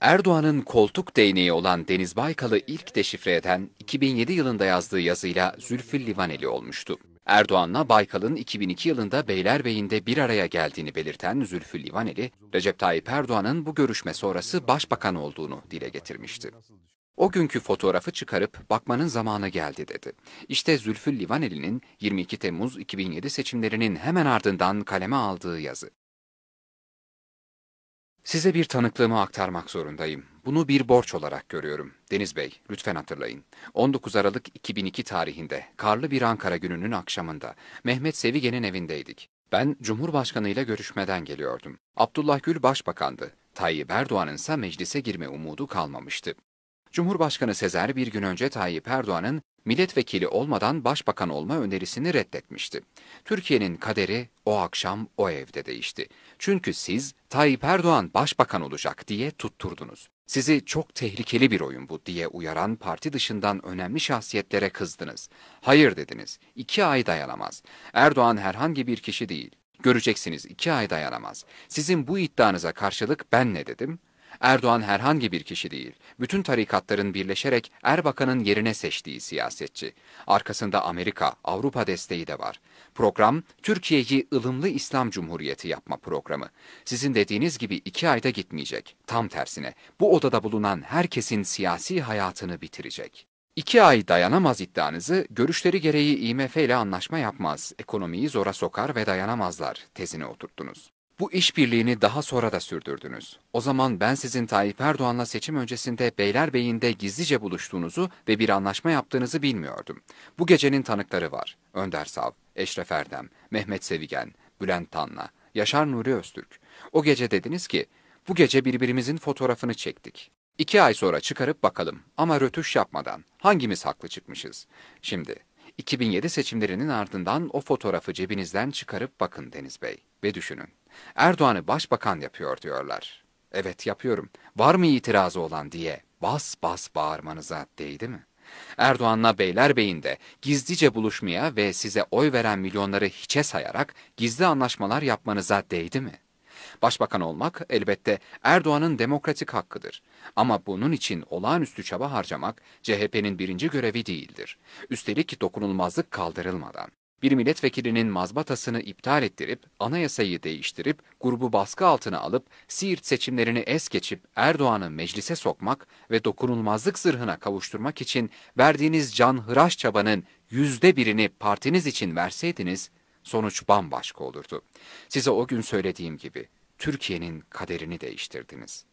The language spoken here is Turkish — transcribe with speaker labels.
Speaker 1: Erdoğan'ın koltuk değneği olan Deniz Baykal'ı ilk deşifre eden 2007 yılında yazdığı yazıyla Zülfü Livaneli olmuştu. Erdoğan'la Baykal'ın 2002 yılında Beylerbeyi'nde bir araya geldiğini belirten Zülfü Livaneli, Recep Tayyip Erdoğan'ın bu görüşme sonrası başbakan olduğunu dile getirmişti. O günkü fotoğrafı çıkarıp bakmanın zamanı geldi dedi. İşte Zülfü Livaneli'nin 22 Temmuz 2007 seçimlerinin hemen ardından kaleme aldığı yazı. Size bir tanıklığımı aktarmak zorundayım. Bunu bir borç olarak görüyorum. Deniz Bey, lütfen hatırlayın. 19 Aralık 2002 tarihinde, karlı bir Ankara gününün akşamında, Mehmet Sevigen'in evindeydik. Ben Cumhurbaşkanı ile görüşmeden geliyordum. Abdullah Gül başbakandı. Tayyip Erdoğan'ın ise meclise girme umudu kalmamıştı. Cumhurbaşkanı Sezer bir gün önce Tayyip Erdoğan'ın milletvekili olmadan başbakan olma önerisini reddetmişti. Türkiye'nin kaderi o akşam o evde değişti. Çünkü siz Tayyip Erdoğan başbakan olacak diye tutturdunuz. Sizi çok tehlikeli bir oyun bu diye uyaran parti dışından önemli şahsiyetlere kızdınız. Hayır dediniz. İki ay dayanamaz. Erdoğan herhangi bir kişi değil. Göreceksiniz iki ay dayanamaz. Sizin bu iddianıza karşılık ben ne dedim? Erdoğan herhangi bir kişi değil. Bütün tarikatların birleşerek Erbakan'ın yerine seçtiği siyasetçi. Arkasında Amerika, Avrupa desteği de var. Program Türkiye'yi ılımlı İslam Cumhuriyeti yapma programı. Sizin dediğiniz gibi iki ayda gitmeyecek. Tam tersine bu odada bulunan herkesin siyasi hayatını bitirecek. İki ay dayanamaz iddianızı, görüşleri gereği IMF ile anlaşma yapmaz, ekonomiyi zora sokar ve dayanamazlar tezine oturttunuz. Bu işbirliğini daha sonra da sürdürdünüz. O zaman ben sizin Tayyip Erdoğan'la seçim öncesinde Beylerbeyi'nde gizlice buluştuğunuzu ve bir anlaşma yaptığınızı bilmiyordum. Bu gecenin tanıkları var. Önder Sav, Eşref Erdem, Mehmet Sevigen, Bülent Tanla, Yaşar Nuri Öztürk. O gece dediniz ki, bu gece birbirimizin fotoğrafını çektik. İki ay sonra çıkarıp bakalım ama rötuş yapmadan hangimiz haklı çıkmışız? Şimdi 2007 seçimlerinin ardından o fotoğrafı cebinizden çıkarıp bakın Deniz Bey ve düşünün. Erdoğan'ı başbakan yapıyor diyorlar. Evet yapıyorum. Var mı itirazı olan diye bas bas bağırmanıza değdi mi? Erdoğan'la beyler beyinde gizlice buluşmaya ve size oy veren milyonları hiçe sayarak gizli anlaşmalar yapmanıza değdi mi?'' Başbakan olmak elbette Erdoğan'ın demokratik hakkıdır. Ama bunun için olağanüstü çaba harcamak CHP'nin birinci görevi değildir. Üstelik dokunulmazlık kaldırılmadan bir milletvekilinin mazbatasını iptal ettirip, anayasayı değiştirip, grubu baskı altına alıp, Siirt seçimlerini es geçip Erdoğan'ı meclise sokmak ve dokunulmazlık zırhına kavuşturmak için verdiğiniz can canhıraş çabanın yüzde birini partiniz için verseydiniz, sonuç bambaşka olurdu. Size o gün söylediğim gibi Türkiye'nin kaderini değiştirdiniz.